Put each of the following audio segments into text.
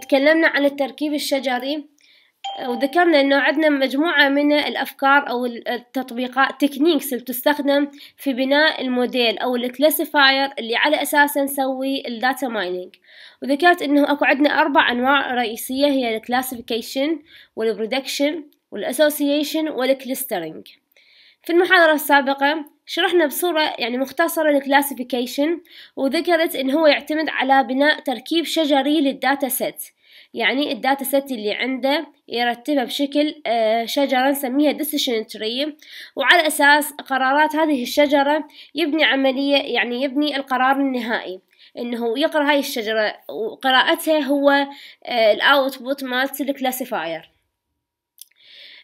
تكلمنا عن التركيب الشجري وذكرنا أنه عندنا مجموعة من الأفكار أو التطبيقات تكنيكس اللي بتستخدم في بناء الموديل أو الكلاسيفاير اللي على أساسه نسوي الداتا مايننج وذكرت أنه أكو عندنا أربع أنواع رئيسية هي الكلاسيفيكيشن والبرودكشن والأسوسيشن والكلسترينج في المحاضرة السابقة شرحنا بصورة يعني مختصرة الكلاسيفيكيشن وذكرت إن هو يعتمد على بناء تركيب شجري للداتا سيت يعني الداتا سيت اللي عنده يرتبها بشكل آه، شجرة نسميها decision tree وعلى أساس قرارات هذه الشجرة يبني عملية يعني يبني القرار النهائي انه يقرا هاي الشجره وقراءتها هو آه، الاوتبوت مالت الكلاسيفاير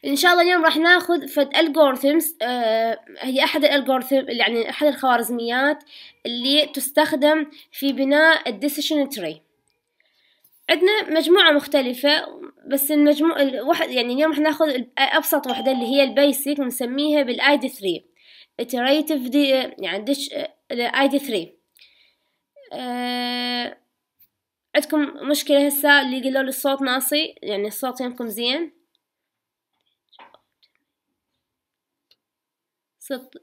ان شاء الله اليوم راح ناخذ فد الجوريثمز آه هي احد الالجوريثم يعني احد الخوارزميات اللي تستخدم في بناء الديسيشن تري عندنا مجموعة مختلفة بس المجموع الوحد يعني اليوم راح ناخذ أبسط وحدة اللي هي البيسك ونسميها بالاي دي 3 اتريتيف دي يعني ديش الاي دي 3 عندكم مشكلة هسا اللي قالوا لي الصوت ناصي يعني الصوت يمكم زين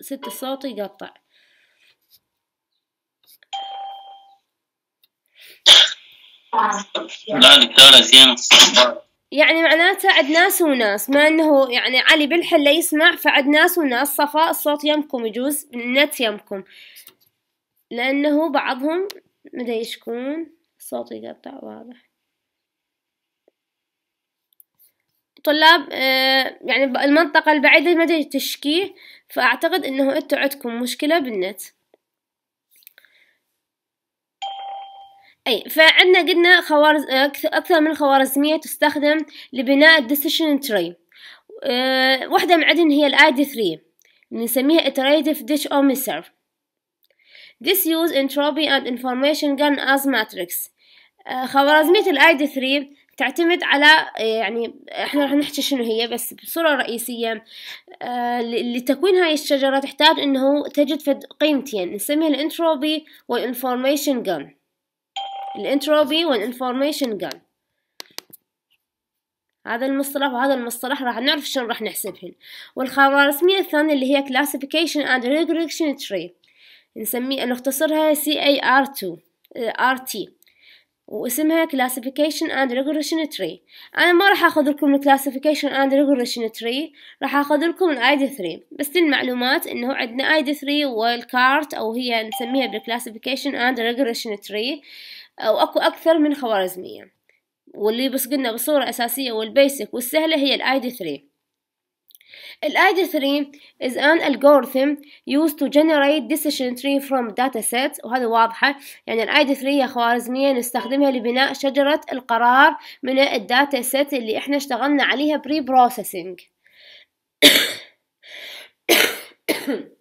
ست الصوت يقطع لا دكتورة يعني معناته عد ناس وناس ما انه يعني علي بالحل لا يسمع فعد ناس وناس صفاء الصوت يمكم يجوز النت يمكم لانه بعضهم مدى يشكون صوت يقطع واضح الطلاب آه، يعني المنطقة البعيدة ما تشكيه فأعتقد إنه أنتوا عندكم مشكلة بالنت أي فعندنا قلنا خوارز آه، أكثر من خوارزمية تستخدم لبناء الديسيشن آه، تري واحدة من عدن هي الـ ID3 نسميها iterative dish or mixer This use entropy and information gun as matrix خوارزمية الـ ID3 تعتمد على آه، يعني احنا راح نحكي شنو هي بس بصورة رئيسية آه، لتكوين هاي الشجرة تحتاج انه تجد فد قيمتين نسميها الانتروبي والانفورميشن جان الانتروبي والانفورميشن جان هذا المصطلح وهذا المصطلح راح نعرف شنو راح نحسبهن والخوارزمية الثانية اللي هي classification and regression tree نسميه نختصرها CAR2 RT واسمها classification and regression tree انا ما راح اخذ لكم classification and regression tree راح اخذ لكم id 3 بس للمعلومات انه عندنا id 3 والكارت او هي نسميها classification and regression tree واكو اكثر من خوارزميه واللي بس قلنا بالصورة الأساسية والبيسك والسهلة هي الاي دي 3 id 3 is an algorithm used to generate decision tree from data sets وهذا واضحة يعني id 3 يا خوارزمية نستخدمها لبناء شجرة القرار من الداتا سيت اللي احنا اشتغلنا عليها pre-processing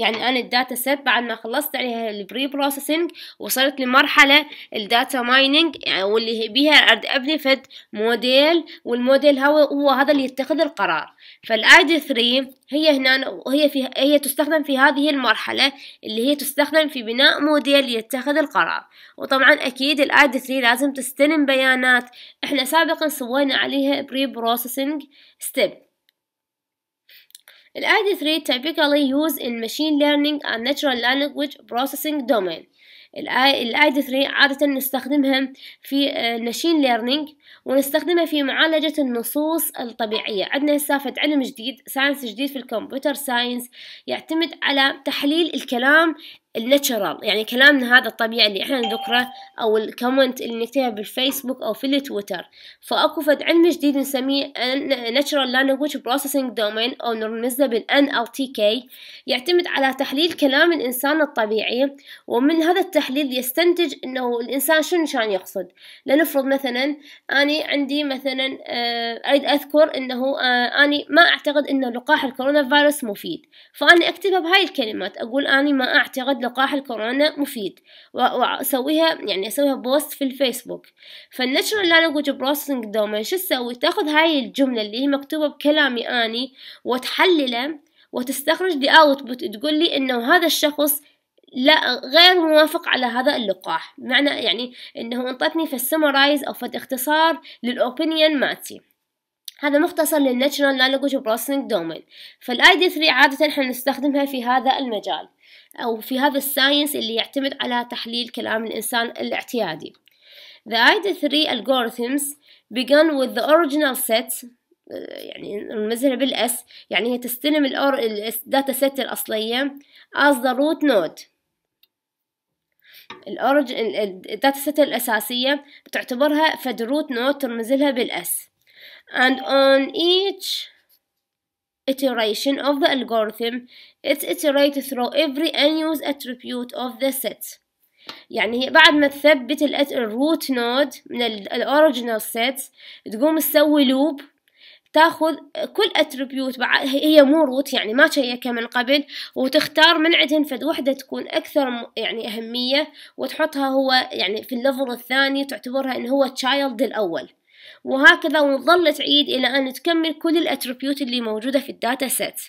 يعني انا الداتا سيت بعد ما خلصت عليها البري بروسيسنج وصلت لمرحله الداتا مايننج يعني واللي بيها ابني فد موديل والموديل هو, هو هذا اللي يتخذ القرار فالايد 3 هي هنا وهي في هي تستخدم في هذه المرحله اللي هي تستخدم في بناء موديل يتخذ القرار وطبعا اكيد id 3 لازم تستلم بيانات احنا سابقا سوينا عليها بري بروسيسنج ستيب الآية 3 typically used in machine learning and natural language processing domain الآية 3 عادة نستخدمها في المشين آه، ليرنينج ونستخدمها في معالجة النصوص الطبيعية عندنا سافة علم جديد ساينس جديد في الكمبيوتر ساينس يعتمد على تحليل الكلام الناتشرال يعني كلامنا هذا الطبيعي اللي احنا نذكره او الكومنت اللي نكتبه بالفيسبوك او في التويتر فاكو فد علم جديد نسميه ناتشرال لانجويج بروسيسنج دومين او نرمزه بال كي يعتمد على تحليل كلام الانسان الطبيعي ومن هذا التحليل يستنتج انه الانسان شنو كان يقصد لنفرض مثلا اني عندي مثلا آه، اريد اذكر انه آه، اني ما اعتقد ان لقاح الكورونا فيروس مفيد فاني اكتبها بهاي الكلمات اقول اني ما اعتقد لقاح الكورونا مفيد واسويها يعني اسويها بوست في الفيسبوك فالناتشرال لانجوج بروسيسنج دومين شو تسوي تاخذ هاي الجمله اللي هي مكتوبه بكلامي اني وتحلله وتستخرج لي اوتبوت تقول لي انه هذا الشخص لا غير موافق على هذا اللقاح بمعنى يعني انه انطتني في السمرايز او في اختصار للاوبينيون ماتي هذا مختصر للناتشرال لانجوج بروسنج دومين فالاي دي 3 عاده احنا نستخدمها في هذا المجال أو في هذا الساينس اللي يعتمد على تحليل كلام الإنسان الاعتيادي The id 3 algorithms began with the original set آه، يعني المزهرة بالاس يعني هي تستلم الـ الداتا set الأصلية as the root node الاورج data سيت الأساسية بتعتبرها فد root node ترمزلها بالاس and on each iteration of the algorithm It's iterated through every unused attribute of the set يعني هي بعد ما تثبت ال root node من ال original set تقوم تسوي loop تاخذ كل اتريبيوت هي مو روت يعني ما شيكها من قبل وتختار من عندهم فد وحده تكون اكثر يعني اهميه وتحطها هو يعني في الليفل الثاني تعتبرها ان هو تشايلد الاول وهكذا ونظل تعيد الى ان تكمل كل الاتريبيوت اللي موجوده في الداتا سيت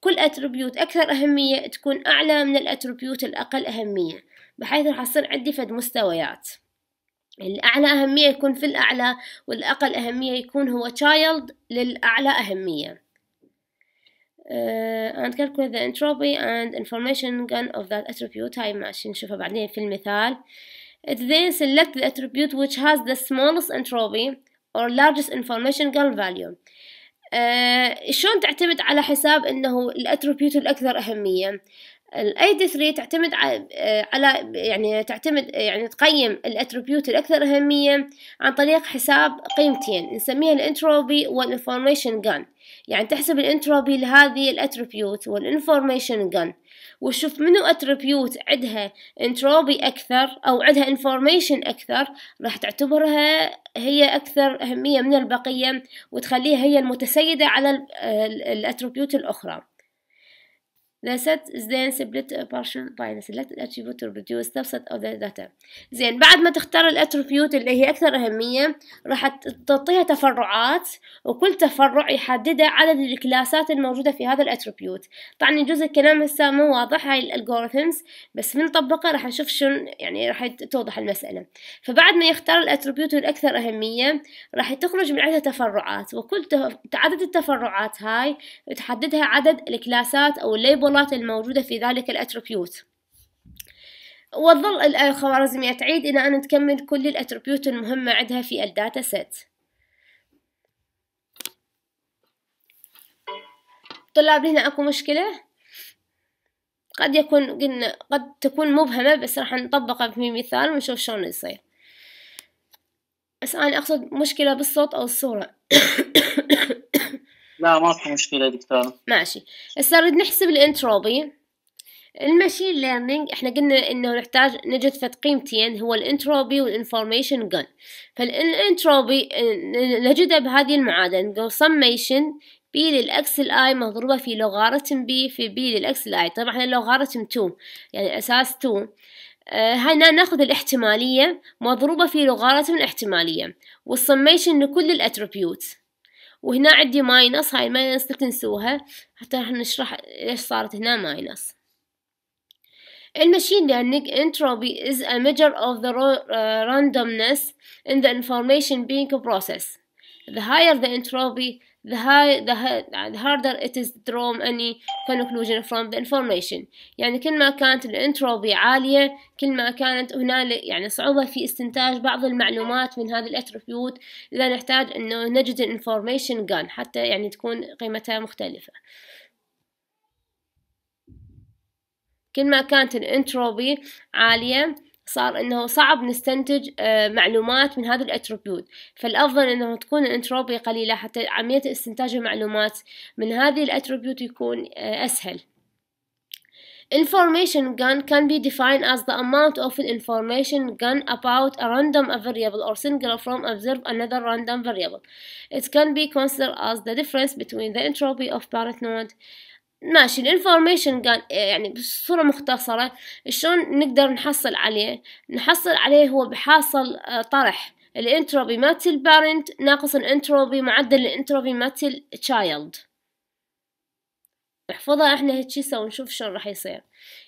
كل اتربيوت اكثر اهمية تكون اعلى من الاتربيوت الاقل اهمية بحيث راح تصير عندي فد مستويات يعني الأعلى أهمية يكون في الأعلى والأقل أهمية يكون هو child للأعلى أهمية uh, and calculate the entropy and information gun of that attribute هاي عشان نشوفها بعدين في المثال it then select the attribute which has the smallest entropy or largest information gun value آه شلون تعتمد على حساب انه الاتربيوت الاكثر اهميه الاي 3 تعتمد آه، على يعني تعتمد يعني تقيم الاتروبيوت الاكثر اهميه عن طريق حساب قيمتين نسميها الانتروبي والانفورميشن جان يعني تحسب الانتروبي لهذه الاتروبيوت والانفورميشن جان وشوف منو اتربيوت عندها انتروبي اكثر او عندها انفورميشن اكثر راح تعتبرها هي اكثر اهميه من البقيه وتخليها هي المتسيده على آه، الاتربيوت الاخرى The is oh, then split partial by the selected attribute to produce set of the data. زين بعد ما تختار الاتريبيوت اللي هي أكثر أهمية راح تعطيها تفرعات وكل تفرع يحدده عدد الكلاسات الموجودة في هذا الاتريبيوت. طبعا يجوز الكلام هسه مو واضح هاي الالجوريثمز بس طبقه راح نشوف شو يعني راح توضح المسألة. فبعد ما يختار الاتريبيوت الأكثر أهمية راح تخرج من عدة تفرعات وكل عدد التفرعات هاي تحددها عدد الكلاسات أو الليبل المتطلبات الموجودة في ذلك الأتروبيوت وتظل الخوارزمية تعيد إلى أن تكمل كل الأتروبيوت المهمة عندها في الداتا سيت طلاب هنا أكو مشكلة قد يكون قلنا قد تكون مبهمة بس راح نطبقها في مثال ونشوف شلون يصير بس أنا أقصد مشكلة بالصوت أو الصورة لا ما في مشكله دكتوره ماشي هسه نريد نحسب الانتروبي المشين ليرنينج احنا قلنا انه نحتاج نجد قيمتين هو الانتروبي والانفورميشن جن فالانتروبي نجده بهذه المعادله نقول سميشن بي للأكس الآي مضروبة في لوغارتم بي في بي للأكس الآي طبعا احنا لوغارتم 2 يعني أساس 2 هاي آه، هنا ناخذ الاحتمالية مضروبة في لوغارتم الاحتمالية والسميشن لكل الاتربيوتس وهنا عندي ماينس هاي الماينس لا تنسوها حتى راح نشرح ليش صارت هنا ماينس المشين learning entropy is a measure of the randomness in the information being processed. The higher the entropy, the, high, the, the harder it is to draw any conclusion from the information يعني كل ما كانت الانتروبي عالية كل ما كانت هنالك يعني صعوبة في استنتاج بعض المعلومات من هذه الاتريبيوت إذا نحتاج أنه نجد الانفورميشن جان حتى يعني تكون قيمتها مختلفة كل ما كانت الانتروبي عالية صار انه صعب نستنتج معلومات من هذا الاتريبيوت فالافضل انه تكون الانتروبي قليله حتى عمليه استنتاج المعلومات من هذه الاتريبيوت يكون اسهل Information gun can be defined as the amount of information gun about a random variable or single from observe another random variable. It can be considered as the difference between the entropy of parent node ماشي الانفورميشن قال إيه، يعني بصورة مختصرة شلون نقدر نحصل عليه نحصل عليه هو بحاصل آه، طرح الانتروبي ماتل بارنت ناقص الانتروبي معدل الانتروبي ماتل تشايلد نحفظها احنا هيجيسة ونشوف شلون راح يصير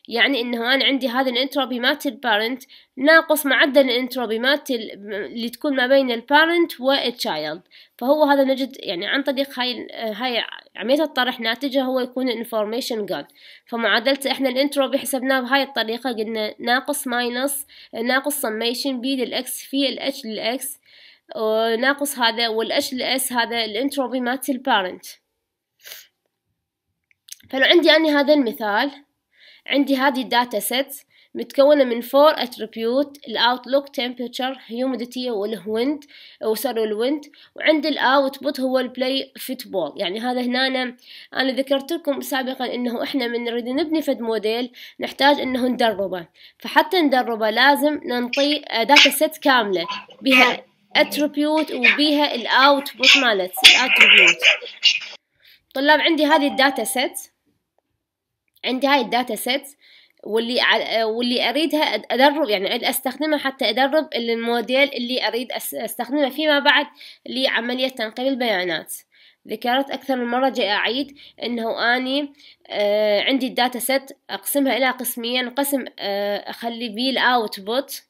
يعني انه انا عندي هذا الانتروبي مالت البارنت ناقص معدل الانتروبي مالت اللي تكون ما بين البارنت والتشايلد فهو هذا نجد يعني عن طريق هاي هاي عملية الطرح ناتجها هو يكون الانفورميشن جاد فمعادلته احنا الانتروبي حسبناه بهاي الطريقة قلنا ناقص ماينس ناقص سميشن بي للاكس في الاتش للاكس ناقص هذا والاتش للاس هذا الانتروبي مالت البارنت فلو عندي أنا هذا المثال عندي هذه الداتا سيت متكونة من فور اتربيوت الاوتلوك تمبرتشر humidity والويند وسر الويند وعند الاوتبوت هو البلاي فوتبول يعني هذا هنا أنا, أنا ذكرت لكم سابقا انه احنا من نريد نبني فد موديل نحتاج انه ندربه فحتى ندربه لازم ننطي داتا سيت كاملة بها اتربيوت وبها الاوتبوت مالت الاتربيوت طلاب عندي هذه الداتا سيت عندي هاي الداتا سيتس واللي واللي اريدها ادرب يعني استخدمها حتى ادرب الموديل اللي اريد استخدمه فيما بعد لعملية تنقيب البيانات ذكرت أكثر من مرة جاي أعيد أنه أني آه، عندي الداتا سيت أقسمها إلى قسمين قسم آه، أخلي بيه الأوتبوت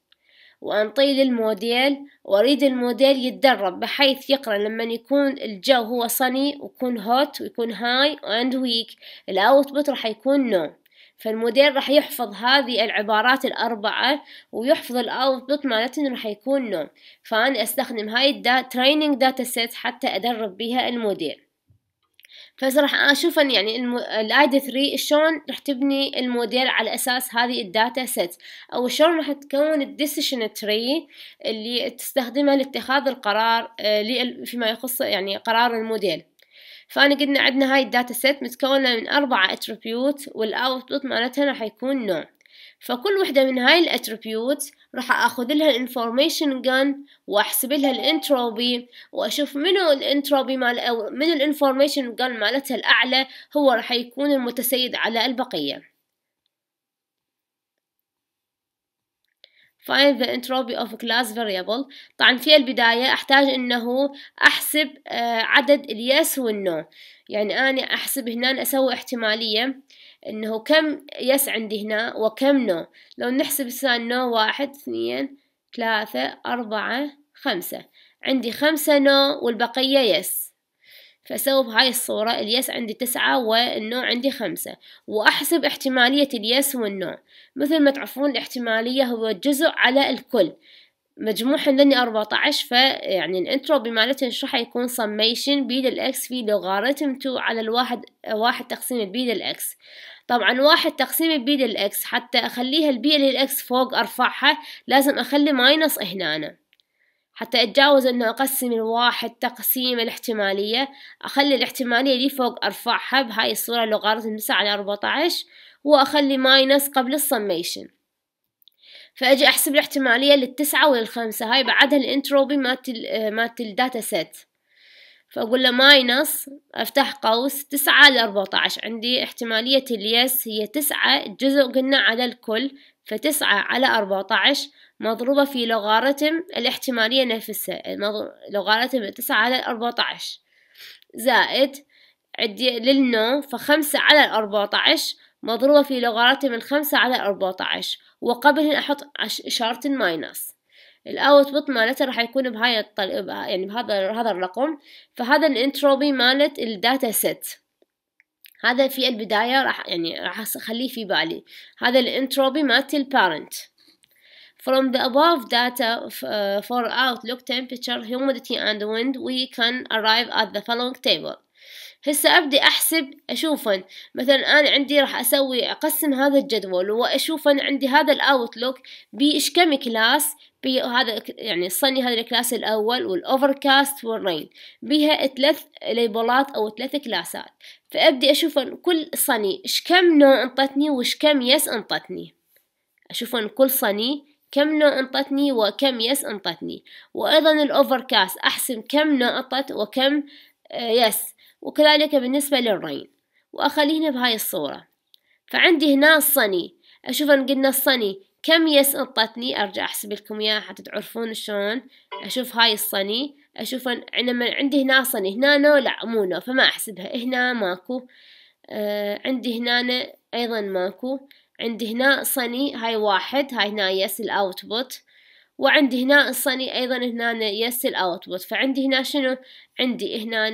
وأنطي للموديل وأريد الموديل يتدرب بحيث يقرأ لما يكون الجو هو صني ويكون هوت ويكون هاي وأند ويك الأوتبوت راح يكون نو فالموديل راح يحفظ هذه العبارات الأربعة ويحفظ الأوتبوت مالتنا راح يكون نو فأنا أستخدم هاي الدا تريننج داتا سيت حتى أدرب بها الموديل أنا اشوف يعني الم... الايدا 3 شلون راح تبني الموديل على اساس هذه الداتا سيت او شلون راح تكون الديسيشن تري اللي تستخدمها لاتخاذ القرار آه، فيما يخص يعني قرار الموديل فأنا قلنا عندنا هاي الداتا سيت متكونة من أربعة اتريبيوت والأوتبوت مالتها راح يكون نوع فكل وحدة من هاي الاتريبيوت راح اخذ لها الانفورميشن جان واحسب لها الانتروبي واشوف منو الانتروبي مال او منو الانفورميشن جان مالتها الاعلى هو راح يكون المتسيد على البقيه find the entropy of class variable طبعا في البداية أحتاج أنه أحسب آه، عدد اليس والنو يعني أنا أحسب هنا أسوي احتمالية انه كم يس عندي هنا وكم نو لو نحسب السان نو واحد اثنين ثلاثة أربعة خمسة عندي خمسة نو والبقية يس فأسوي بهاي الصورة اليس عندي تسعة والنو عندي خمسة وأحسب احتمالية اليس والنو مثل ما تعرفون الاحتمالية هو جزء على الكل مجموع حلني أربعة عشر فيعني الانترو مالتنا شو حيكون سميشن بي للإكس في لوغاريتم تو على الواحد واحد تقسيم البي للإكس طبعا واحد تقسيم البي للإكس حتى أخليها البي للإكس فوق أرفعها لازم أخلي ماينس هنا حتى أتجاوز إنه أقسم الواحد تقسيم الاحتمالية أخلي الاحتمالية دي فوق أرفعها بهاي الصورة لوغاريتم تسعة على أربعتاعش وأخلي ماينس قبل الصميشن فأجي أحسب الاحتمالية للتسعة وللخمسة هاي بعدها الانتروبي مالت مالت الداتا سيت فأقول له ماينس أفتح قوس تسعة لأربعة عشر عندي احتمالية اليس هي تسعة جزء قلنا على الكل فتسعة على أربعة عشر مضروبة في لوغارتم الاحتمالية نفسها لوغارتم تسعة على أربعة عشر زائد عندي للنو فخمسة على أربعة عشر مضروبة في لوغارتم الخمسة على أربعة عشر وقبل أحط إشارة ماينس الاوتبوت مالته راح يكون بهاي الطريقه يعني بهذا هذا الرقم فهذا الانتروبي مالت الداتا سيت هذا في البداية راح يعني راح أخليه في بالي هذا الانتروبي مالت البارنت From the above data for outlook temperature, humidity and wind we can arrive at the following table هسه أبدي أحسب أشوفن مثلا أنا عندي راح أسوي أقسم هذا الجدول وأشوفن عندي هذا الأوتلوك بإيش كم كلاس هذا يعني صني هذا الكلاس الأول والأوفركاست والرين بها ثلاث ليبلات أو ثلاث كلاسات فأبدي أشوف كل صني إيش كم نوع انطتني وإيش كم يس انطتني أشوف كل صني كم نوع انطتني وكم يس انطتني وأيضا الأوفركاست أحسب كم نوع انطت وكم آه، يس وكذلك بالنسبة للرين وأخليه هنا بهاي الصورة فعندي هنا الصني أشوف قلنا الصني كم يس انطتني ارجع احسب لكم اياها حتى تعرفون شلون اشوف هاي الصني اشوف عندما عندي هنا صني هنا نو لا مو نو فما احسبها هنا ماكو آه عندي هنا ايضا ماكو عندي هنا صني هاي واحد هاي هنا يس الاوتبوت وعندي هنا الصني ايضا هنا يس الاوتبوت فعندي هنا شنو عندي هنا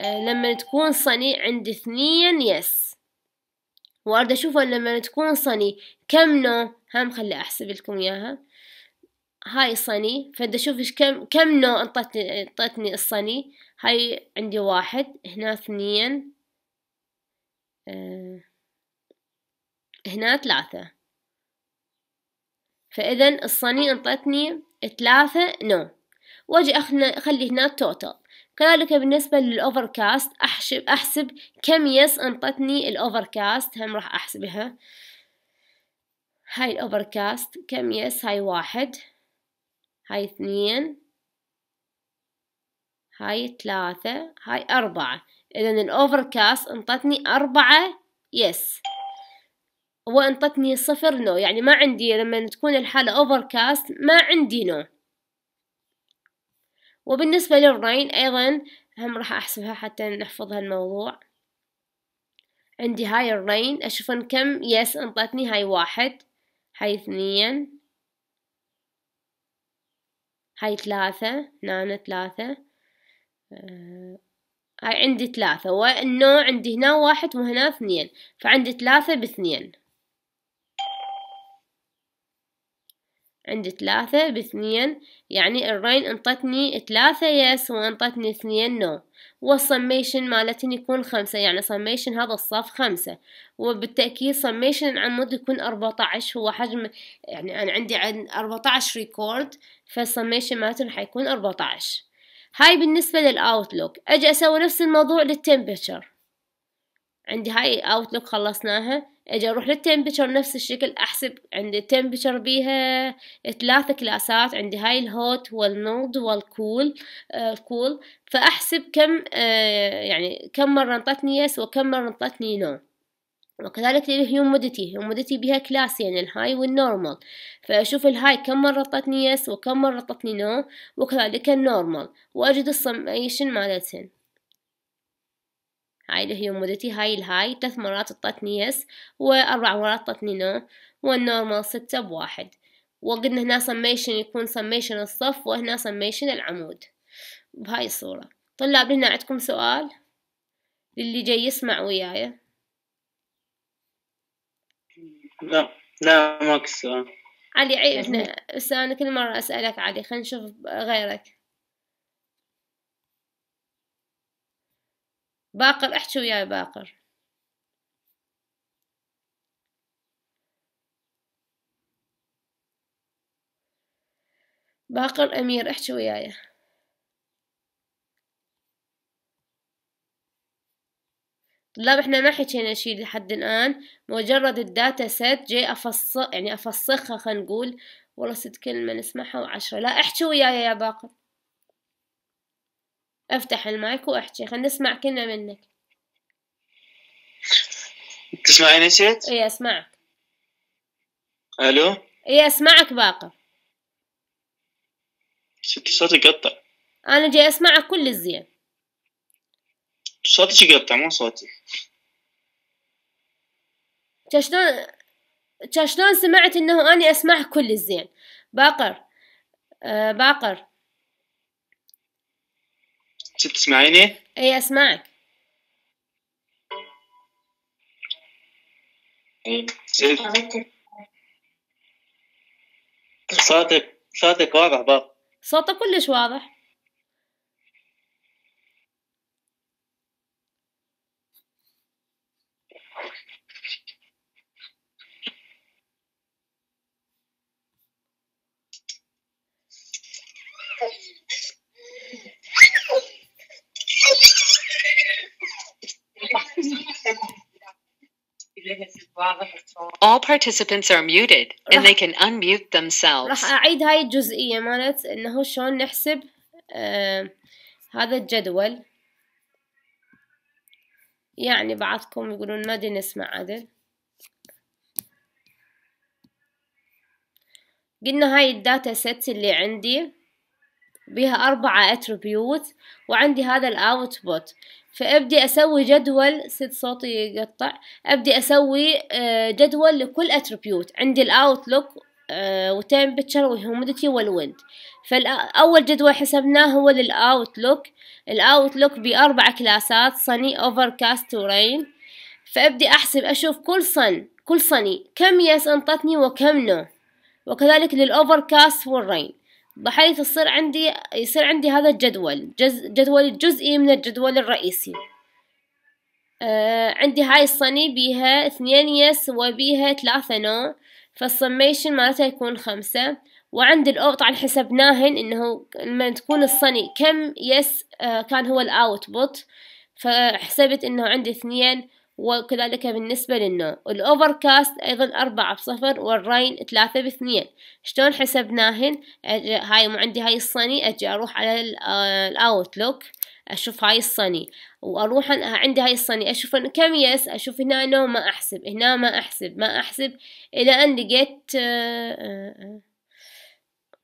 آه لما تكون صني عندي اثنين يس وارد اشوفها لما تكون صني كم نوع هم خلي احسب لكم اياها هاي صني فبدي اشوف ايش كم كم نوع انطتني انطتني الصني هاي عندي واحد هنا اثنين آه، هنا ثلاثة فإذا الصني انطتني ثلاثة نوع واجي اخلي هنا التوتال كذلك بالنسبة للأوفركاست أحسب, أحسب كم يس أنطتني الأوفركاست هم راح أحسبها هاي الأوفركاست كم يس هاي واحد هاي اثنين هاي ثلاثة هاي أربعة إذا الأوفركاست أنطتني أربعة يس وانطتني صفر نو يعني ما عندي لما تكون الحالة اوفركاست ما عندي نو وبالنسبة للرين أيضا هم راح أحسبها حتى نحفظ هالموضوع عندي هاي الرين أشوفن كم يس انطتني هاي واحد هاي اثنين هاي ثلاثة نانا ثلاثة آه، هاي عندي ثلاثة والنوع عندي هنا واحد وهنا اثنين فعندي ثلاثة باثنين عندي ثلاثة باثنين يعني الرين انطتني ثلاثة يس وانطتني اثنين نو والصميشن مالتن يكون خمسة يعني صميشن هذا الصف خمسة وبالتأكيد صميشن العمود يكون أربعة عشر هو حجم يعني أنا عندي عن أربعة عشر ريكورد فالصميشن مالتن حيكون أربعة عشر هاي بالنسبة للأوتلوك أجي أسوي نفس الموضوع للتمبرتشر عندي هاي اوتلوك خلصناها اجي اروح للتمبتشر نفس الشكل احسب عندي التمبتشر بيها ثلاثة كلاسات عندي هاي الهوت والنولد والكول آه، الكول فاحسب كم آه، يعني كم مرة انطتني يس وكم مرة انطتني نو وكذلك للهيوموديتي الهيوموديتي بيها كلاسين يعني الهاي والنورمال فأشوف الهاي كم مرة انطتني يس وكم مرة انطتني نو وكذلك النورمال وأجد السميشن مالتهن هاي اللي هي مدتي هاي الهاي ثلاث مرات اعطتني يس واربع مرات اعطتني نو والنورمال ستة بواحد وقلنا هنا سميشن يكون سميشن الصف وهنا سميشن العمود بهاي الصورة طلاب هنا عندكم سؤال للي جاي يسمع وياي لا لا ماكو سؤال علي عيب انا كل مرة اسألك علي خلينا نشوف غيرك باقر احكي وياي باقر باقر أمير احكي وياي طلاب احنا ما حكينا شي لحد الآن مجرد الداتا ست جاي أفصل يعني افصخها خلينا نقول والله ست كلمة نسمعها وعشرة لا احكي وياي يا باقر افتح المايك واحكي خلينا نسمع كلنا منك تسمعيني نسيت؟ اي اسمعك الو اي اسمعك باقر ستي صوتك يقطع انا جاي اسمعك كل الزين صوتك يقطع مو صوتي شلون شلون سمعت انه اني اسمعك كل الزين باقر آه باقر انت تسمعيني؟ اي اسمعك إيه. صوتك صوتك واضح بابا صوتك كلش واضح All participants are muted and they can unmute themselves. راح أعيد هاي الجزئية مالت إنه شلون نحسب آه هذا الجدول يعني بعضكم يقولون ما دي نسمع عدل قلنا هاي الداتا سيت اللي عندي بها أربعة أتربيوت وعندي هذا الاوتبوت فابدي اسوي جدول ست صوتي يقطع ابدي اسوي آه، جدول لكل اتربيوت عندي الاوتلوك آه، وتمبتشر والهوميديتي والويند فاول جدول حسبناه هو للاوتلوك الاوتلوك باربع كلاسات صني كاست ورين فابدي احسب اشوف كل صن كل صني كم يس انطتني وكم نو وكذلك كاست والرين بحيث يصير عندي يصير عندي هذا الجدول جز جدول جزئي من الجدول الرئيسي آه عندي هاي الصني بيها اثنين يس وبيها ثلاثة نو فالسميشن مالتها يكون خمسة وعند الأو طبعا حسبناهن انه لما تكون الصني كم يس آه كان هو الاوتبوت فحسبت انه عندي اثنين وكذلك بالنسبة للنوم الأوفر كاست أيضا أربعة بصفر والرين ثلاثة باثنين شلون حسبناهن هاي عندي هاي الصني أجي أروح على آه، الأوتلوك اشوف هاي الصني واروح عندي هاي الصني اشوف كم يس اشوف هنا نوم ما احسب هنا ما احسب ما احسب الى ان لقيت آه، آه،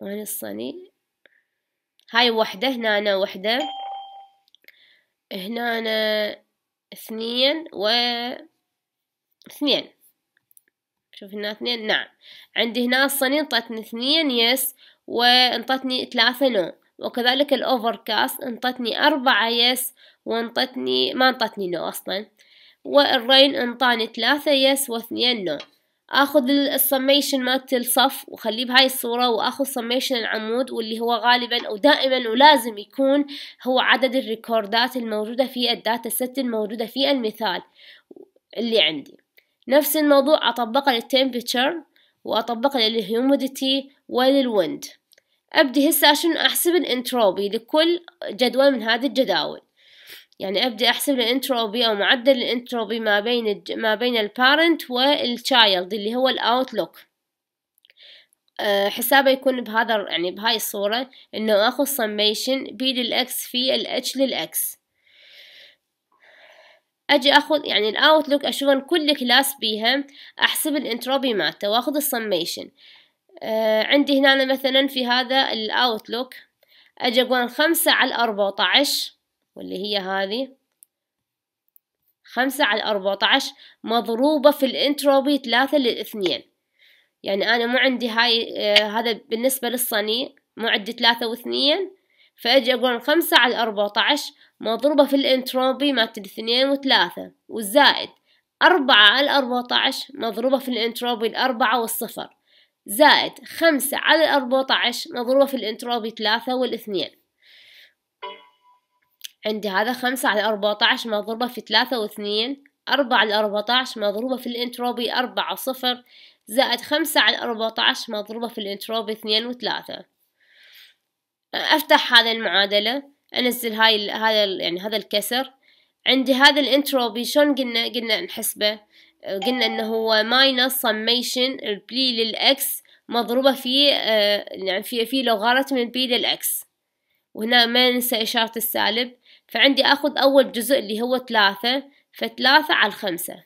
وين الصني هاي وحدة هنا أنا وحدة هنا أنا اثنين و اثنين شوف هنا اثنين نعم عندي هنا الصنين انطتني اثنين يس وانطتني ثلاثة نو وكذلك الاوفر كاست انطتني أربعة يس وانطتني ما انطتني نو أصلا والرين انطاني ثلاثة يس واثنين نو اخذ السميشن مالت الصف وخليه بهاي الصورة واخذ سميشن العمود واللي هو غالبا ودائما ولازم يكون هو عدد الريكوردات الموجودة في الداتا ست الموجودة في المثال اللي عندي نفس الموضوع اطبقه للتمبريتشر واطبقه للهيوميديتي وللويند ابدي هسه شنو احسب الانتروبي لكل جدول من هذه الجداول يعني ابدي أحسب الانتروبي أو معدل الانتروبي ما بين ما بين البارنت والتشايلد اللي هو الأوتلوك آه، حسابه يكون بهذا يعني بهاي الصورة إنه أخذ سميشن بي للإكس في الاتش للإكس أجي أخذ يعني الأوتلوك اشوف كل كلاس بيها أحسب الانتروبي مالته وأخذ السميشن آه عندي هنا مثلا في هذا الأوتلوك أجي أقول خمسة على اربعة عشر واللي هي هذه خمسة على أربعة عشر مضروبة في الانتروبي ثلاثة للاثنين يعني أنا مو عندي هاي آه هذا بالنسبة للصني مو عندي ثلاثة واثنين فأجي أقول خمسة على أربعة عشر مضروبة في الانتروبي مالت الاثنين وثلاثة وزائد أربعة على أربعة عشر مضروبة في الانتروبي الأربعة والصفر زائد خمسة على أربعة عشر مضروبة في الانتروبي ثلاثة والاثنين عندي هذا خمسة على أربعة عشر مضروبة في ثلاثة واثنين أربعة على أربعة عشر مضروبة في الإنتروبي أربعة صفر زائد خمسة على أربعة عشر مضروبة في الإنتروبي اثنين وثلاثة أفتح هذا المعادلة أنزل هاي هذا يعني هذا الكسر عندي هذا الانتروبي شلون قلنا قلنا نحسبه قلنا انه هو ماينس سميشن البي للاكس مضروبة في آه، يعني في في لوغاريتم البي للاكس وهنا ما ننسى إشارة السالب فعندي أخذ أول جزء اللي هو ثلاثة فثلاثة على الخمسة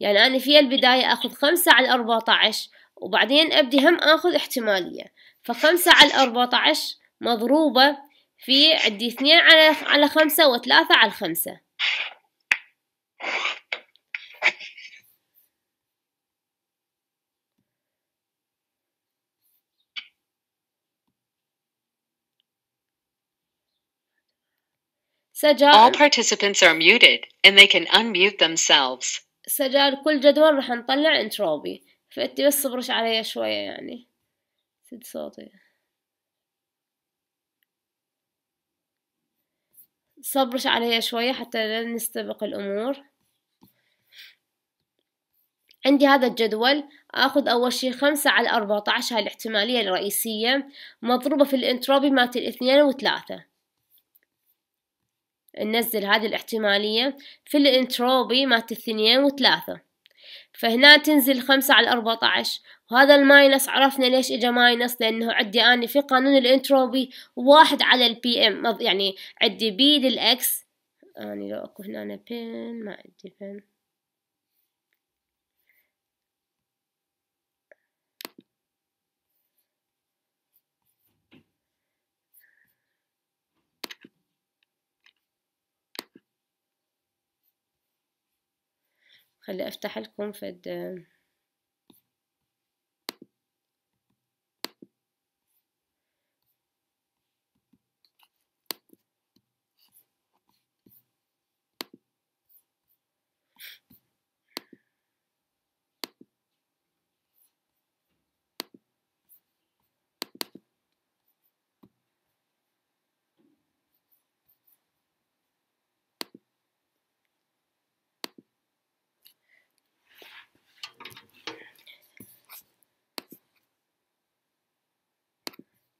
يعني أنا في البداية أخذ خمسة على الأربعة عشر وبعدين أبدي هم أخذ احتمالية فخمسة على الأربعة عشر مضروبة في عندي اثنين على على خمسة وثلاثة على الخمسة سجل All participants are muted and they can unmute themselves. سجل كل جدول راح نطلع انتروبي فأنت بس صبرش علي شوية يعني سد صوتي صبرش علي شوية حتى لا نستبق الأمور عندي هذا الجدول أخذ أول شي خمسة على أربعة عشر هاي الاحتمالية الرئيسية مضروبة في الانتروبي مالت الاثنين وثلاثة ننزل هذه الاحتمالية في الانتروبي مالت اثنين وثلاثة فهنا تنزل خمسة على الأربعة عشر وهذا الماينس عرفنا ليش اجا ماينس لانه عندي انا في قانون الانتروبي واحد على البي ام يعني عندي بي للاكس اني يعني لو اكو هنا بن ما عندي بن خلي افتح لكم فد آه،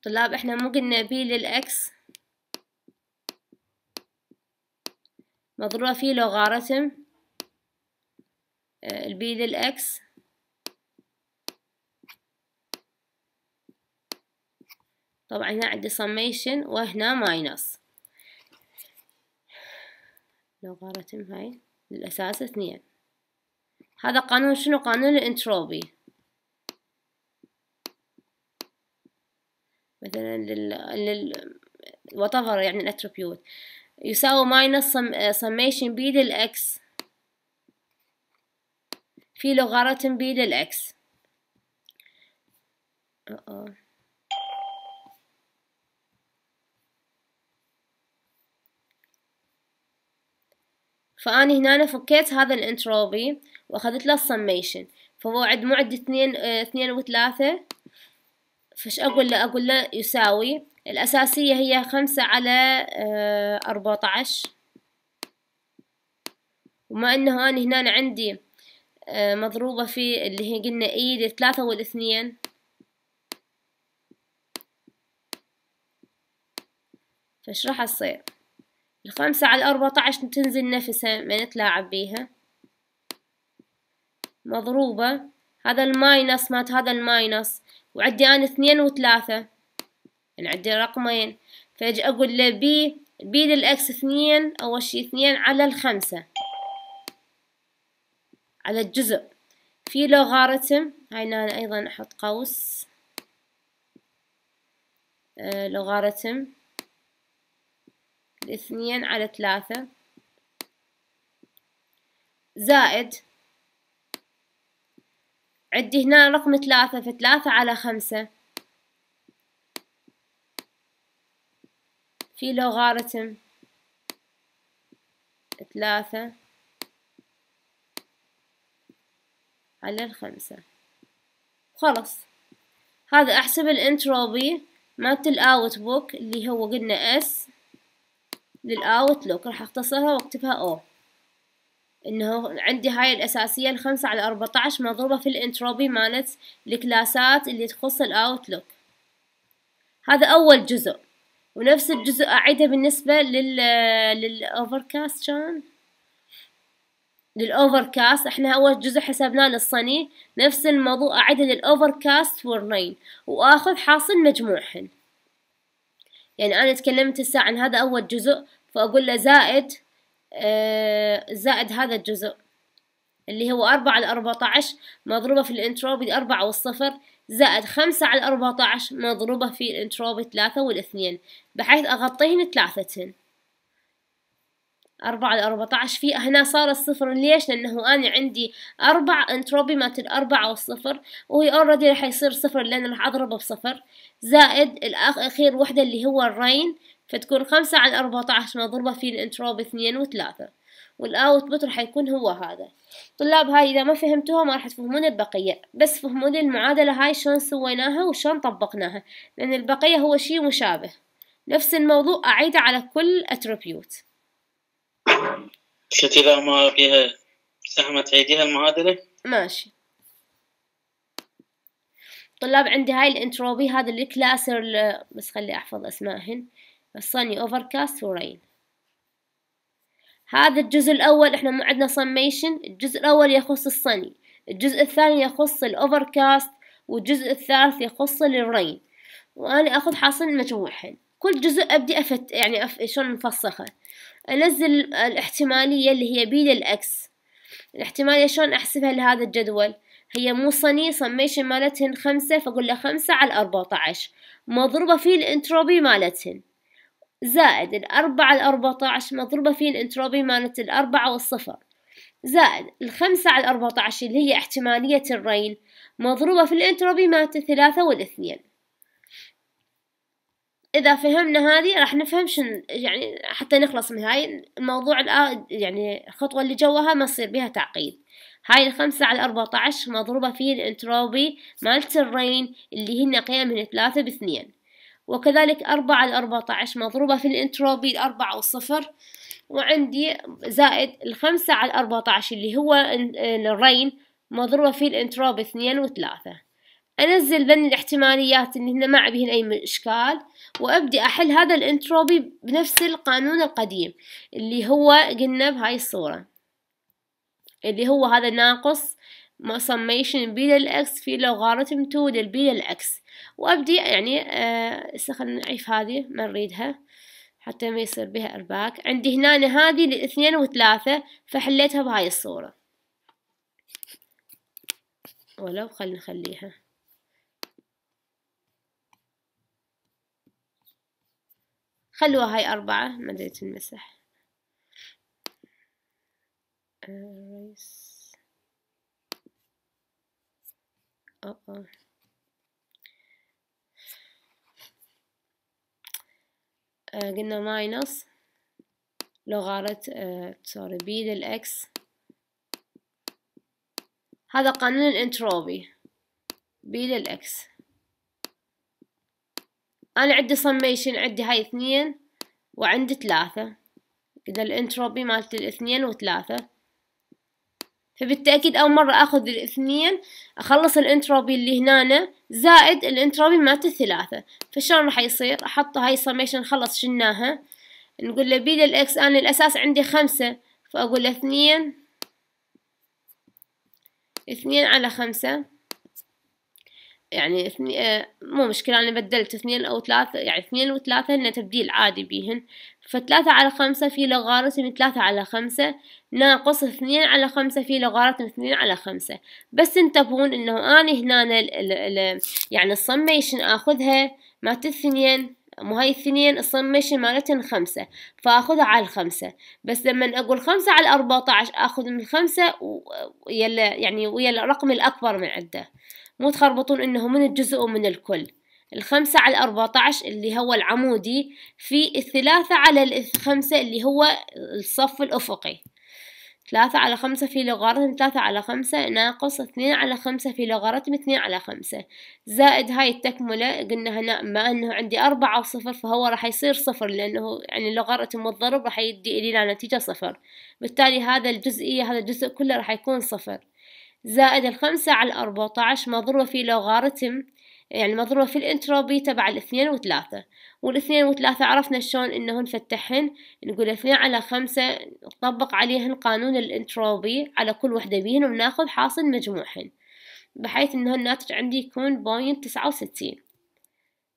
طلاب احنا مو قلنا بي للإكس مضروبة في لوغارتم البي آه، للإكس طبعا هنا عندي سميشن وهنا ماينس لوغارتم هاي للأساس اثنين هذا قانون شنو قانون الانتروبي لل لل whatever يعني الاتريبيوت يساوي ماينس سميشن بي للإكس في لوغاريتم بي للإكس فأني فأنا هنا فكيت هذا الانتروبي وأخذت له السميشن فهو عد معد اثنين آه، اثنين وثلاثة فش أقول له أقول له يساوي الأساسية هي خمسة على آه، أربعة عشر وما إنه أنا هنا عندي آه، مضروبة في اللي هي قلنا إي e للثلاثة والاثنين فش راح أصير الخمسة على أربعة عشر تنزل نفسها ما نتلاعب بيها مضروبة هذا الماينس مات هذا الماينس وعدي أنا اثنين وثلاثة يعني عندي رقمين فأجي أقول له بي بي للإكس اثنين أول شي اثنين على الخمسة على الجزء في لوغارتم هاي أنا أيضا أحط قوس آه لوغارتم اثنين على ثلاثة زائد عندي هنا رقم ثلاثة فثلاثة على خمسة في لوغارتم ثلاثة على الخمسة خلص هذا احسب الانتروبي الاوت بوك اللي هو قلنا اس للاوت لوك راح اختصرها واكتبها او انه عندي هاي الاساسيه الخمسة على اربعة عشر مضروبه في الانتروبي مالت الكلاسات اللي تخص الاوتلوك هذا اول جزء ونفس الجزء اعيده بالنسبه لل للاوفركاست كان للاوفركاست احنا اول جزء حسبناه للصني نفس الموضوع اعيده للاوفركاست والرين واخذ حاصل مجموعهن يعني انا تكلمت الساعة عن هذا اول جزء فاقول له زائد آه، زائد هذا الجزء اللي هو أربعة على أربعة عشر مضروبة في الانتروبي أربعة والصفر زائد خمسة على أربعة عشر مضروبة في الانتروبي ثلاثة والاثنين بحيث أغطيهن ثلاثتهن أربعة على أربعة عشر في هنا صار الصفر ليش لأنه أنا عندي أربع انتروبي مالت الأربعة والصفر وهي أوريدي راح يصير صفر لأن راح أضربه بصفر زائد الأخير وحدة اللي هو الرين فتكون خمسة على أربعة عشر مضروبة في الانتروب اثنين وثلاثة والاوتبوت راح يكون هو هذا طلاب هاي اذا ما فهمتوها ما راح تفهمون البقيه بس لي المعادله هاي شلون سويناها وشلون طبقناها لان البقيه هو شيء مشابه نفس الموضوع اعيده على كل اتربيوت شفتي اذا ما فيها سهمة تعيديها المعادله ماشي طلاب عندي هاي الانتروبي هذا الكلاسر بس خلي احفظ اسمائهن الصني overcast ورين هذا الجزء الأول إحنا ما عندنا summation الجزء الأول يخص الصني الجزء الثاني يخص الأوفركاست والجزء الثالث يخص الرين وأنا أخذ حاصل مجموعهن كل جزء أبدي أفت يعني أف... شلون نفسخه أنزل الاحتمالية اللي هي بي للأكس الاحتمالية شلون أحسبها لهذا الجدول هي مو صني صميشن مالتهن خمسة فأقول له خمسة على أربعة عشر مضروبة في الانتروبي مالتهن زائد الأربعة على عشر مضروبة في الانتروبي مالت الأربعة والصفر زائد الخمسة على الأربعة عشر اللي هي احتمالية الرين مضروبة في الانتروبي مالت الثلاثة والاثنين إذا فهمنا هذه راح نفهم شن يعني حتى نخلص من هاي الموضوع يعني الخطوة اللي جواها ما يصير بها تعقيد هاي الخمسة على الأربعة عشر مضروبة في الانتروبي مالت الرين اللي هن قيم من ثلاثة باثنين وكذلك أربعة الأربعة عشر مضروبة في الانتروبي الأربعة والصفر وعندي زائد الخمسة على الأربعة عشر اللي هو الرين مضروبة في الانتروبي اثنين وثلاثة أنزل بين الاحتماليات اللي هنا ما عبيهن أي إشكال وأبدي أحل هذا الانتروبي بنفس القانون القديم اللي هو قلنا بهاي الصورة اللي هو هذا ناقص سميشن بي للإكس في لوغاريتم 2 للبي للإكس وأبدي يعني هسه آه خلنا نعيف هذه ما نريدها حتى ما يصير بها إرباك عندي هنا هذه الاثنين وثلاثة فحليتها بهاي الصورة ولو خلينا نخليها خلوها هاي أربعة ما أدري تنمسح erase آه، oh, اه قلنا ماينص لغارة سوري بي للإكس هذا قانون الانتروبي بي للإكس أنا عندي سميشن عندي هاي اثنين وعندي ثلاثة إذا الانتروبي مالت الاثنين وثلاثة فبالتأكيد أول مرة أخذ الاثنين أخلص الانتروبي اللي هنا زائد الانتروبي مالت الثلاثة فشلون راح يصير أحط هاي السميشن خلص شلناها نقول له بيد الإكس أنا الأساس عندي خمسة فأقول له اثنين اثنين على خمسة يعني اثنين آه، مو مشكلة أنا بدلت اثنين أو ثلاثة يعني اثنين وثلاثة هن تبديل عادي بيهن فثلاثة على خمسة في لغارة من ثلاثة على خمسة ناقص اثنين على خمسة في لغارة من اثنين على خمسة بس انتبهون انه أنا هنا ال ال يعني الصميشن آخذها مالت الثنين مو هاي الثنين الصميشن مالتهن خمسة فاخذها على الخمسة بس لما اقول خمسة على الاربعة اخذ من خمسة ويلا يعني ويا الرقم الاكبر من عده مو تخربطون انه من الجزء ومن الكل الخمسة على عشر اللي هو العمودي في الثلاثة على الخمسة اللي هو الصف الأفقي ثلاثة على خمسة في لوغاريتم ثلاثة على خمسة ناقص اثنين على خمسة في لوغاريتم اثنين على خمسة زائد هاي التكملة قلنا هنا ما انه عندي أربعة وصفر فهو راح يصير صفر لأنه يعني لوغارتم والضرب راح يدي إلى نتيجة صفر بالتالي هذا الجزئية هذا الجزء كله راح يكون صفر زائد الخمسة على عشر مضروبة في لوغاريتم يعني مضروبة في الانتروبي تبع الاثنين وثلاثة والاثنين وثلاثة عرفنا شلون انه نفتحهن نقول اثنين على خمسة نطبق عليهن قانون الانتروبي على كل وحدة بيهن وناخذ حاصل مجموعهن بحيث انه الناتج عندي يكون بوينت تسعة وستين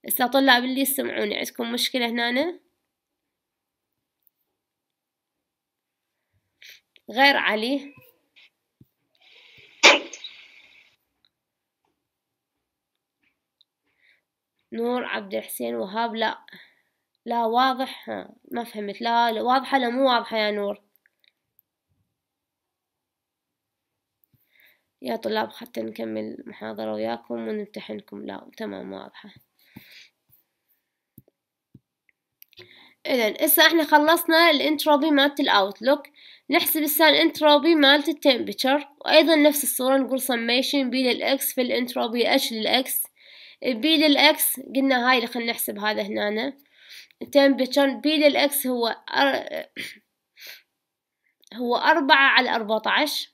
هسه طلاب اللي يسمعوني عندكم مشكلة هنا غير علي نور عبد الحسين وهاب لا لا واضح ما فهمت لا, واضحة لا مو واضحة يا نور يا طلاب حتى نكمل محاضرة وياكم ونمتحنكم لا تمام واضحة إذا إسا إحنا خلصنا الانتروبي مالت الأوتلوك نحسب إسا الانتروبي مالت التمبتشر وأيضا نفس الصورة نقول سميشن بي للإكس في الانتروبي اتش للإكس البي للإكس قلنا هاي اللي خلينا نحسب هذا هنا temperature بي للإكس هو أر... هو أربعة على أربعة عشر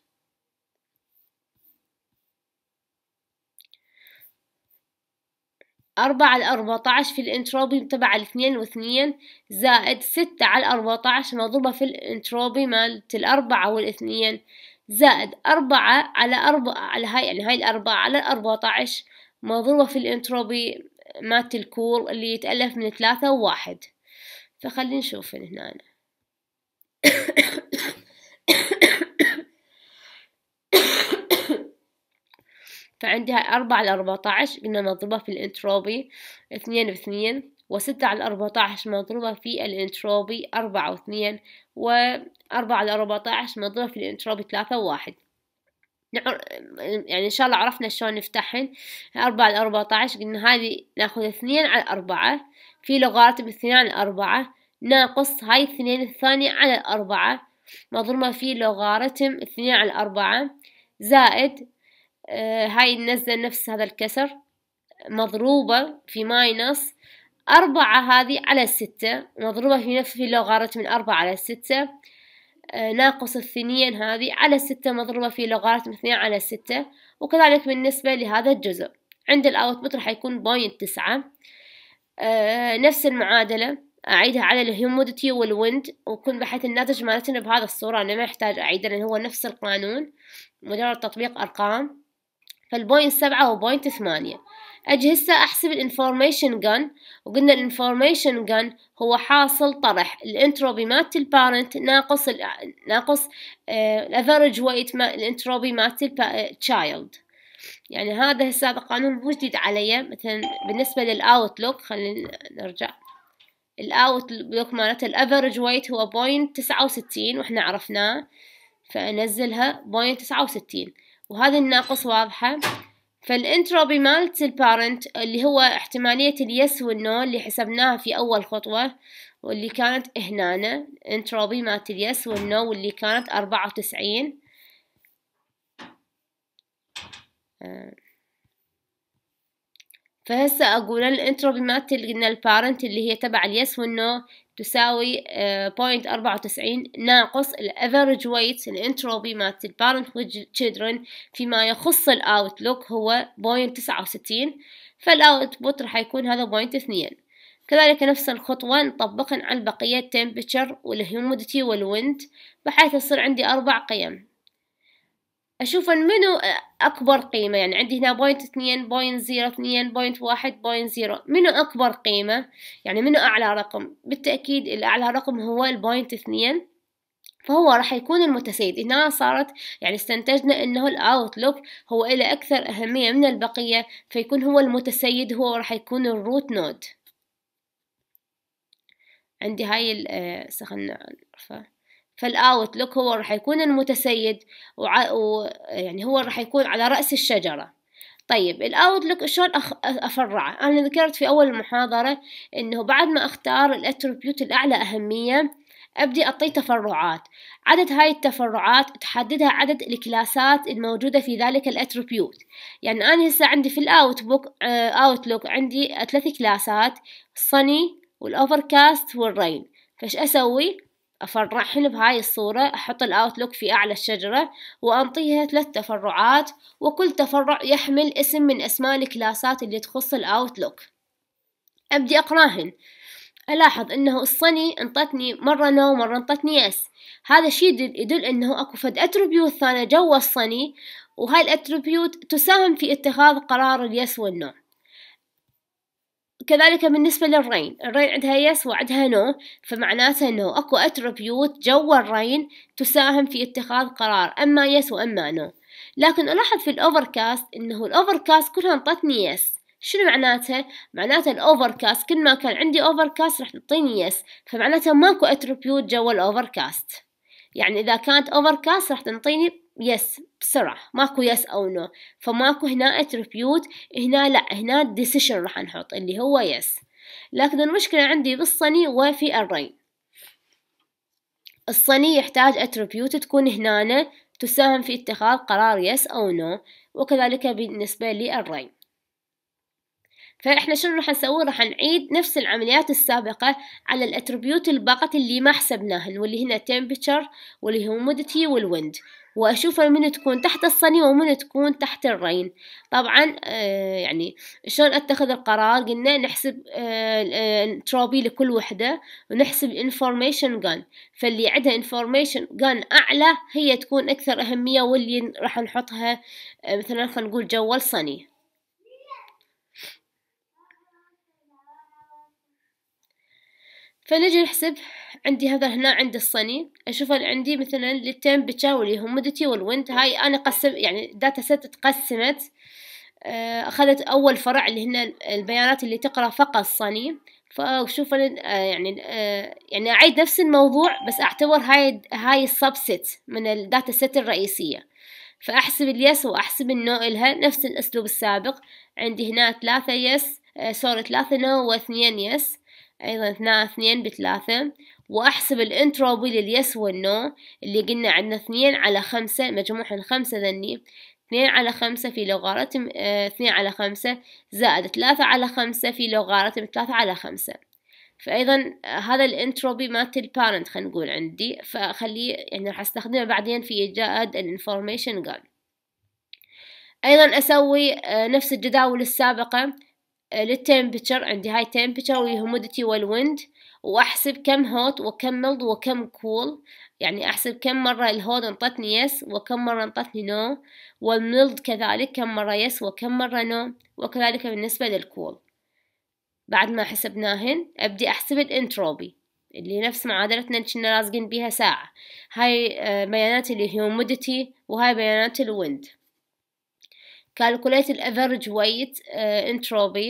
أربعة على أربعة عشر في الانتروبي تبع الاثنين واثنين زائد ستة على أربعة عشر مضروبة في الانتروبي مالت الأربعة والاثنين زائد أربعة على أربعة على هاي يعني هاي الأربعة على أربعة عشر موضوع في الانتروبي مات الكور اللي يتألف من ثلاثة وواحد فخلينا نشوف هنا أنا. فعندي هاي أربعة على عشر قلنا مضروبة في الانتروبي اثنين باثنين وستة على عشر مضروبة في الانتروبي أربعة واثنين وأربعة على عشر مضروبة في الانتروبي ثلاثة وواحد يعني ان شاء الله عرفنا شلون نفتحهن أربعة على أربعة عشر قلنا هذه ناخذ اثنين على أربعة في لوغاريتم اثنين على أربعة ناقص هاي اثنين الثانية على أربعة مضروبة في لوغاريتم اثنين على أربعة زائد آه هاي ننزل نفس هذا الكسر مضروبة في ماينس أربعة هذه على ستة مضروبة في نفس في لوغاريتم الأربعة على ستة آه، ناقص الثنيين هذه على الستة مضروبة في لوغاريتم اثنين على ستة وكذلك بالنسبة لهذا الجزء عند الأوتبوت راح يكون بوينت تسعة آه، نفس المعادلة أعيدها على الهيوموديتي والويند وكن بحيث الناتج مالتنا بهذا الصورة أنا ما أحتاج أعيدها لأن هو نفس القانون مجرد تطبيق أرقام فالبوينت سبعة وبوينت ثمانية اجي هسه احسب الانفورميشن جن وقلنا الانفورميشن جن هو حاصل طرح الانتروبي مات البارنت ناقص ال ناقص الافرج ويت الانتروبي مات التشايلد يعني هذا هسه هذا قانون مو جديد علي مثلا بالنسبة للأوتلوك خلينا نرجع الأوتلوك مالته الأفرج ويت هو بوينت تسعة وستين وإحنا عرفناه فأنزلها بوينت تسعة وستين وهذه الناقص واضحة فالانتروبي مالت البارنت اللي هو احتمالية اليس والنو اللي حسبناها في أول خطوة واللي كانت هنا انتروبي مالت اليس والنو واللي كانت أربعة وتسعين آه. فهسه أقول الانترو بيمثل إن البارنت اللي هي تبع اليس والنو تساوي بوينت آه، أربعة وتسعين ناقص الافرج ويت الانتروبي مالت البارنت والشيدرن فيما يخص الاوتلوك هو بوينت تسعة وستين فالاوتبوت راح يكون هذا بوينت اثنين كذلك نفس الخطوة نطبقن على البقية temperature والهيوميديتي والويند بحيث يصير عندي أربع قيم أشوف منو أكبر قيمة يعني عندي هنا بوينت اثنين بوينت زيرو اثنين بوينت واحد بوينت زيرو منو أكبر قيمة يعني منو أعلى رقم بالتأكيد الأعلى رقم هو البوينت اثنين فهو راح يكون المتسيد هنا صارت يعني استنتجنا انه الاوتلوك هو الى اكثر اهمية من البقية فيكون هو المتسيد هو راح يكون الروت نود عندي هاي آه، سخنا نعرفه فالاوتلوك هو راح يكون المتسيد وع... و... يعني هو راح يكون على رأس الشجرة طيب الاوتلوك شلون أخ... افرعه انا ذكرت في اول المحاضرة انه بعد ما اختار الاتربيوت الاعلى اهمية ابدي اعطيه تفرعات عدد هاي التفرعات تحددها عدد الكلاسات الموجودة في ذلك الاتربيوت يعني انا هسه عندي في الاوت بوك اوت اوتلوك عندي ثلاث كلاسات صني والاوفركاست والرين فايش اسوي أفرعهن بهاي الصورة أحط الأوتلوك في أعلى الشجرة وأنطيها ثلاث تفرعات وكل تفرع يحمل اسم من أسماء الكلاسات اللي تخص الأوتلوك أبدي أقراهن ألاحظ أنه الصني انطتني مرة نو ومرة انطتني يس هذا شي يدل, يدل أنه أكو فد أتربيوت ثانية جوا الصني وهاي الأتربيوت تساهم في اتخاذ قرار اليس والنو كذلك بالنسبة للرين الرين عندها يس وعندها نو فمعناته أنه أكو أتربيوت جوا الرين تساهم في اتخاذ قرار أما يس وأما نو لكن ألاحظ في الأوفركاست أنه الأوفركاست كلها انطتني يس شنو معناتها؟ معناتها الأوفركاست كل ما كان عندي أوفركاست راح تعطيني يس فمعناتها ماكو أتربيوت جوا الأوفركاست يعني إذا كانت أوفركاست راح تنطيني يس بسرعة ماكو يس أو نو فماكو هنا اتربيوت هنا لا هنا ديسيشن راح نحط اللي هو يس لكن المشكلة عندي بالصني وفي الرين الصني يحتاج اتربيوت تكون هنا تساهم في اتخاذ قرار يس أو نو وكذلك بالنسبة للرين فإحنا شنو راح نسوي راح نعيد نفس العمليات السابقة على الاتربيوت الباقة اللي ما حسبناهن واللي هنا temperature واللي humidity والwind وأشوف من تكون تحت الصني ومن تكون تحت الرين طبعا آه، يعني شلون أتخذ القرار قلنا نحسب آه، آه، تروبي لكل وحدة ونحسب الانفورميشن gun فاللي عندها انفورميشن gun أعلى هي تكون أكثر أهمية واللي راح نحطها مثلا خلينا نقول جوال صني فنجي نحسب عندي هذا هنا عند الصني اشوف اللي عندي مثلا للتمبتشر والهيوميديتي والويند هاي انا قسم يعني داتا سيت تقسمت آه، اخذت اول فرع اللي هنا البيانات اللي تقرا فقط صني فشوف آه، يعني آه، يعني اعيد نفس الموضوع بس اعتبر هاي هاي السبست من الداتا سيت الرئيسيه فاحسب اليس واحسب النو الها نفس الاسلوب السابق عندي هنا ثلاثة يس سوري ثلاثة نو واثنين يس أيضا اثنان اثنين بثلاثة وأحسب الانتروبي لليس والنو اللي قلنا عندنا اثنين على خمسة مجموعهم الخمسة ذني اثنين على خمسة في لوغاريتم آه، اثنين على خمسة زائد ثلاثة على خمسة في لوغاريتم ثلاثة على خمسة فأيضا آه، هذا الانتروبي مالت البارنت خلينا نقول عندي فخليه يعني راح استخدمه بعدين في إيجاد الانفورميشن جاد أيضا أسوي آه، نفس الجداول السابقة للتمبتشر عندي هاي تمبتشر والهوموديتي والويند واحسب كم هوت وكم ملد وكم كول cool. يعني احسب كم مرة الهوت انطتني يس وكم مرة انطتني نو no. كذلك كم مرة يس وكم مرة نو no. وكذلك بالنسبة للكول cool. بعد ما حسبناهن ابدي احسب الانتروبي اللي نفس معادلتنا اللي كنا لازقين بيها ساعة هاي آه، بيانات الهيوموديتي وهاي بيانات الويند calculate the average weight uh, entropy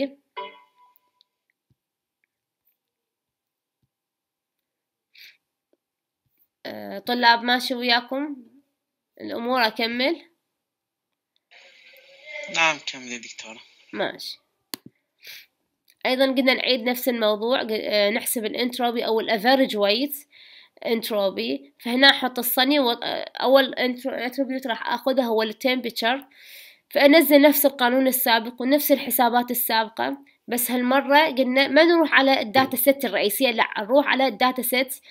uh, طلاب ماشي وياكم الأمور أكمل نعم كملي دكتورة ماشي أيضا قلنا نعيد نفس الموضوع آه، نحسب الانتروبي أو الأفرج ويت انتروبي فهنا أحط الصني آه، أول انتروبي راح أخذها هو التمبيتشر فأنزل نفس القانون السابق ونفس الحسابات السابقة بس هالمرة قلنا ما نروح على الداتا ست الرئيسية لا نروح على الداتا ست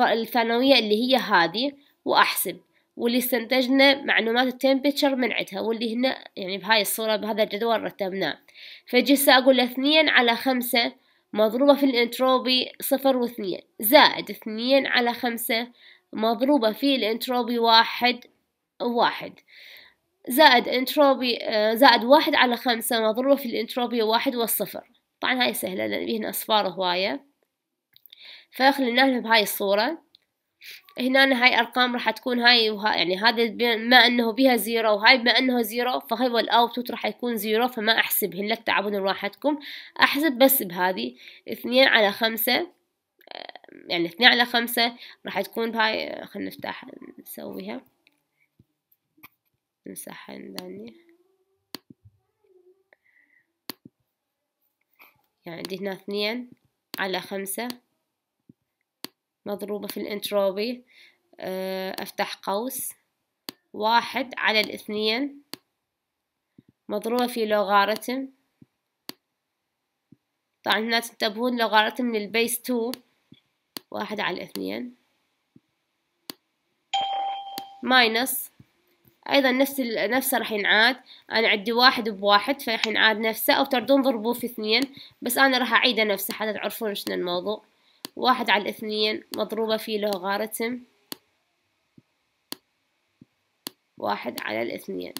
الثانوية اللي هي هذه وأحسب واللي استنتجنا معلومات التمبتشر من عندها واللي هنا يعني بهاي الصورة بهذا الجدول رتبناه فجسا أقول اثنين على خمسة مضروبة في الانتروبي صفر واثنين زائد اثنين على خمسة مضروبة في الانتروبي واحد واحد زائد انتروبي آه، زائد واحد على خمسة مضروبة في الانتروبي واحد والصفر طبعا هاي سهلة لأن بيهن أصفار هواية فخلينا بهاي الصورة هنا هاي أرقام راح تكون هاي وها يعني هذا بما أنه بها زيرو وهاي بما أنه زيرو فهاي الأوتبوت راح يكون زيرو فما أحسبهن لا تتعبون راحتكم أحسب بس بهذه اثنين على خمسة آه، يعني اثنين على خمسة راح تكون بهاي آه، خلينا نفتح نسويها نمسحها من يعني عندي هنا اثنين على خمسة مضروبة في الانتروبي آه، افتح قوس واحد على الاثنين مضروبة في لوغارتم طبعا هنا تنتبهون لوغارتم للبيس تو واحد على الاثنين ماينس ايضا نفس نفسه راح ينعاد انا عندي واحد بواحد فراح ينعاد نفسه او تردون ضربوه في اثنين بس انا راح اعيده نفسه حتى تعرفون شنو الموضوع واحد على الاثنين مضروبة في لوغارتم واحد على الاثنين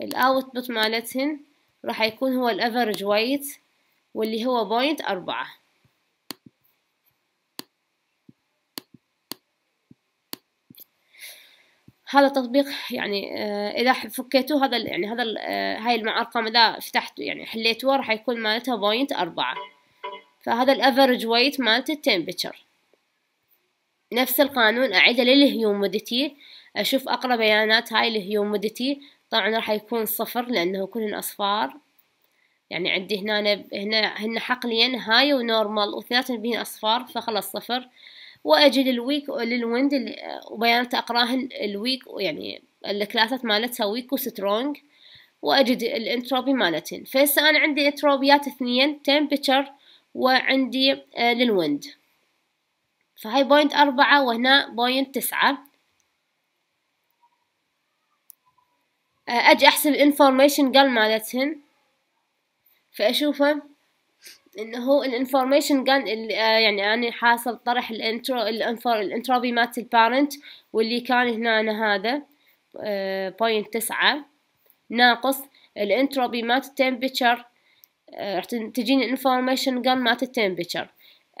الاوت بوت مالتهن راح يكون هو الافرج ويت واللي هو بوينت أربعة هذا التطبيق يعني آه، اذا فكيتوه هذا يعني هذا آه، هاي الارقام اذا فتحته يعني حليتوه راح يكون مالتها بوينت أربعة فهذا الافرج ويت مالت التمبتشر نفس القانون اعيده للهيوموديتي اشوف اقرا بيانات هاي الهيوموديتي طبعا راح يكون صفر لانه كلهن اصفار يعني عندي هنا هنا هن حقليا هاي ونورمال واثنيناتهم بهن اصفار فخلص صفر واجي للويك للويند اللي وبيانات اقراهن الويك يعني الكلاسات مالتها ويك وسترونج واجد الانتروبي مالتهن فهسه انا عندي انتروبيات اثنين تمبتشر وعندي آه، للويند فهاي بوينت أربعة وهنا بوينت تسعة آه، أجي أحسب الانفورميشن قال مالتهن فأشوفه انه هو الانفورميشن كان آه، يعني انا حاصل طرح الانترو الانتروبي مات البارنت واللي كان هنا أنا هذا بوينت آه، تسعة ناقص الانتروبي مات التمبتشر راح تجيني الانفورميشن كان مات التمبتشر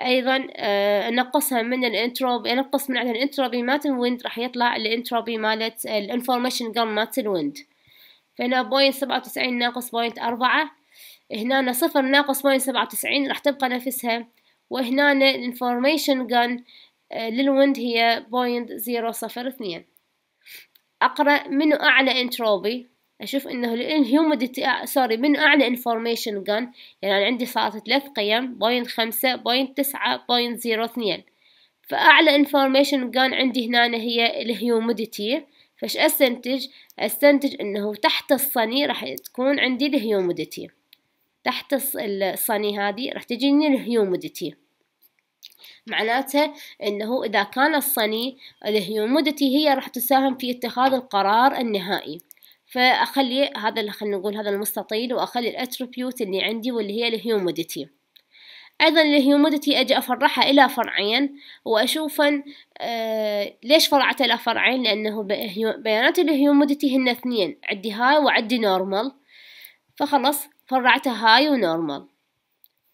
ايضا آه، انقصها من الانتروبي انقص من على الانتروبي مات الويند راح يطلع الانتروبي مالت الانفورميشن كان مات الويند فهنا بوينت سبعة وتسعين ناقص بوينت أربعة هنا صفر ناقص ماين سبعة وتسعين راح تبقى نفسها وهنا الانفورميشن جن آه، للويند هي بوينت زيرو صفر اثنين أقرأ منو أعلى انتروبي أشوف إنه الهيوميديتي آه، سوري منو أعلى انفورميشن جن يعني أنا عندي صارت ثلاث قيم بوينت خمسة بوينت تسعة بوينت زيرو اثنين فأعلى انفورميشن جن عندي هنا هي الهيوميديتي فش أستنتج أستنتج إنه تحت الصني راح تكون عندي الهيوميديتي تحت الصني هذه راح تجيني الهيوميديتي معناته انه اذا كان الصني الهيوموديتي هي راح تساهم في اتخاذ القرار النهائي فاخلي هذا اللي خلينا نقول هذا المستطيل واخلي الاتريبيوت اللي عندي واللي هي الهيوموديتي ايضا الهيوموديتي اجي افرعها الى فرعين واشوفا آه ليش فرعت الى فرعين لانه بيانات الهيوموديتي هن اثنين عندي هاي وعندي نورمال فخلص فرعتها هاي ونورمال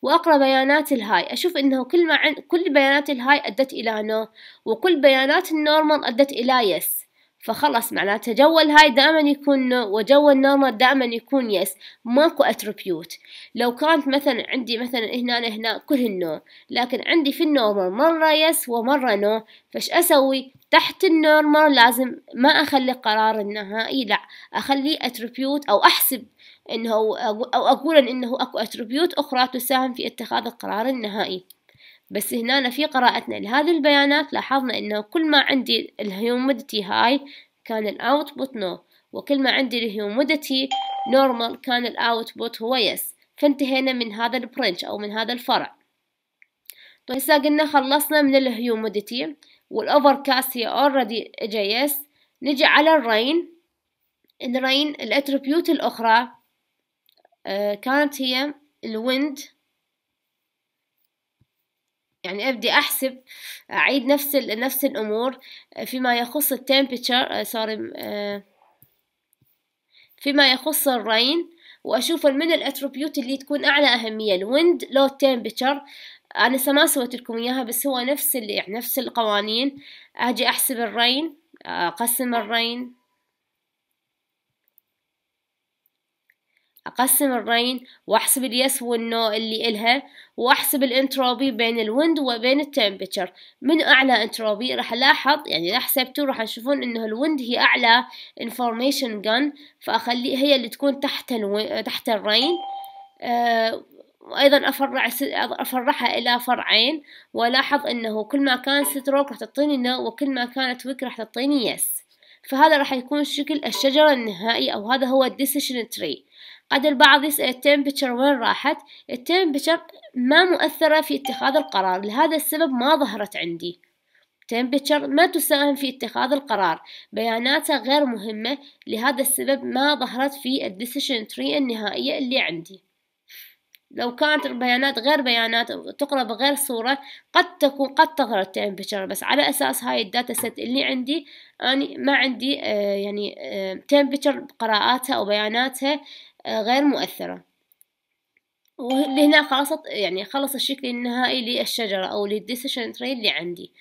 وأقرأ بيانات الهاي أشوف إنه كل ما عن... كل بيانات الهاي أدت إلى نو وكل بيانات النورمال أدت إلى يس فخلص معناته جو الهاي دائما يكون نو وجو النورمال دائما يكون يس ماكو اتربيوت لو كانت مثلا عندي مثلا هنا هنا كلهن نو لكن عندي في النورمال مرة يس ومرة نو فش اسوي تحت النورمال لازم ما اخلي قرار النهائي لا اخليه اتربيوت او احسب أنه أو اقول أنه أكو أتربيوت أخرى تساهم في اتخاذ القرار النهائي بس هنا في قراءتنا لهذه البيانات لاحظنا أنه كل ما عندي الهيوميديتي هاي كان الأوتبوت نو no. وكل ما عندي الهيوميديتي نورمال كان الاوتبوت هو يس فانتهينا من هذا البرنش او من هذا الفرع طيب هسه قلنا خلصنا من الهيوميديتي والاوفر كاست هي اوريدي اجا يس نجي على الرين الرين الاتربيوت الاخرى آه، كانت هي الويند يعني ابدي احسب اعيد نفس نفس الامور آه، فيما يخص التمبيتشر آه، سوري فيما يخص الرين واشوف من الاتروبيوت اللي تكون اعلى اهميه الويند لو تمبيتشر انا ما سويت لكم اياها بس هو نفس اللي يعني نفس القوانين اجي احسب الرين اقسم الرين أقسم الرين وأحسب اليس والنو اللي إلها وأحسب الانتروبي بين الويند وبين التمبتشر من أعلى انتروبي راح ألاحظ يعني راح حسبته راح تشوفون إنه الويند هي أعلى انفورميشن جن فأخلي هي اللي تكون تحت الو... تحت الرين آه، وايضا افرع افرعها الى فرعين والاحظ انه كل ما كان ستروك راح تعطيني نو وكل ما كانت ويك راح تعطيني يس فهذا راح يكون شكل الشجرة النهائي او هذا هو الديسيشن تري قد البعض يسأل التمبتشر وين راحت التمبتشر ما مؤثرة في اتخاذ القرار لهذا السبب ما ظهرت عندي تمبتشر ما تساهم في اتخاذ القرار بياناتها غير مهمة لهذا السبب ما ظهرت في الديسيشن تري النهائية اللي عندي لو كانت البيانات غير بيانات تقرأ بغير صورة قد تكون قد تظهر التمبتشر بس على أساس هاي الداتا سيت اللي عندي أنا ما عندي آه يعني آه تمبتشر قراءاتها أو بياناتها غير مؤثرة وهنا خلصت يعني خلص الشكل النهائي للشجرة أو للديسيشن تري اللي عندي